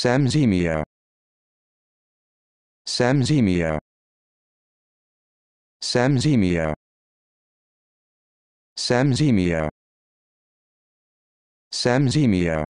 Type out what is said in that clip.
Samzemia Samzemia Samzemia Samzemia Samzemia